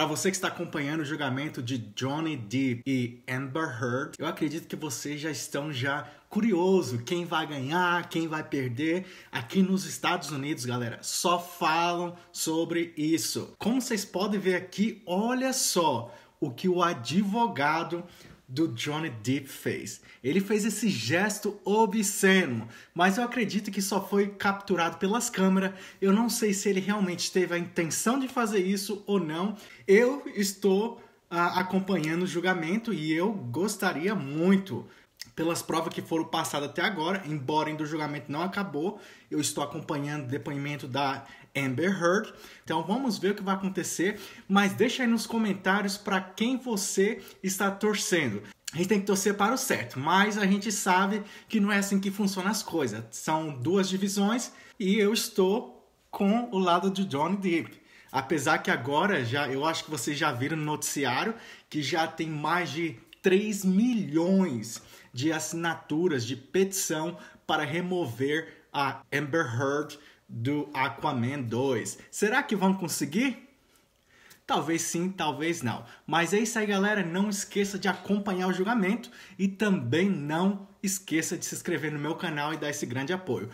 Para você que está acompanhando o julgamento de Johnny Depp e Amber Heard, eu acredito que vocês já estão já curioso quem vai ganhar, quem vai perder. Aqui nos Estados Unidos, galera, só falam sobre isso. Como vocês podem ver aqui, olha só o que o advogado do Johnny Depp fez. Ele fez esse gesto obsceno, mas eu acredito que só foi capturado pelas câmeras. Eu não sei se ele realmente teve a intenção de fazer isso ou não. Eu estou ah, acompanhando o julgamento e eu gostaria muito pelas provas que foram passadas até agora, embora ainda o julgamento não acabou, eu estou acompanhando o depoimento da Amber Heard. Então vamos ver o que vai acontecer, mas deixa aí nos comentários para quem você está torcendo. A gente tem que torcer para o certo, mas a gente sabe que não é assim que funcionam as coisas. São duas divisões e eu estou com o lado de Johnny Depp. Apesar que agora já eu acho que vocês já viram no noticiário que já tem mais de 3 milhões de assinaturas de petição para remover a Amber Heard do Aquaman 2. Será que vão conseguir? Talvez sim, talvez não. Mas é isso aí, galera. Não esqueça de acompanhar o julgamento e também não esqueça de se inscrever no meu canal e dar esse grande apoio.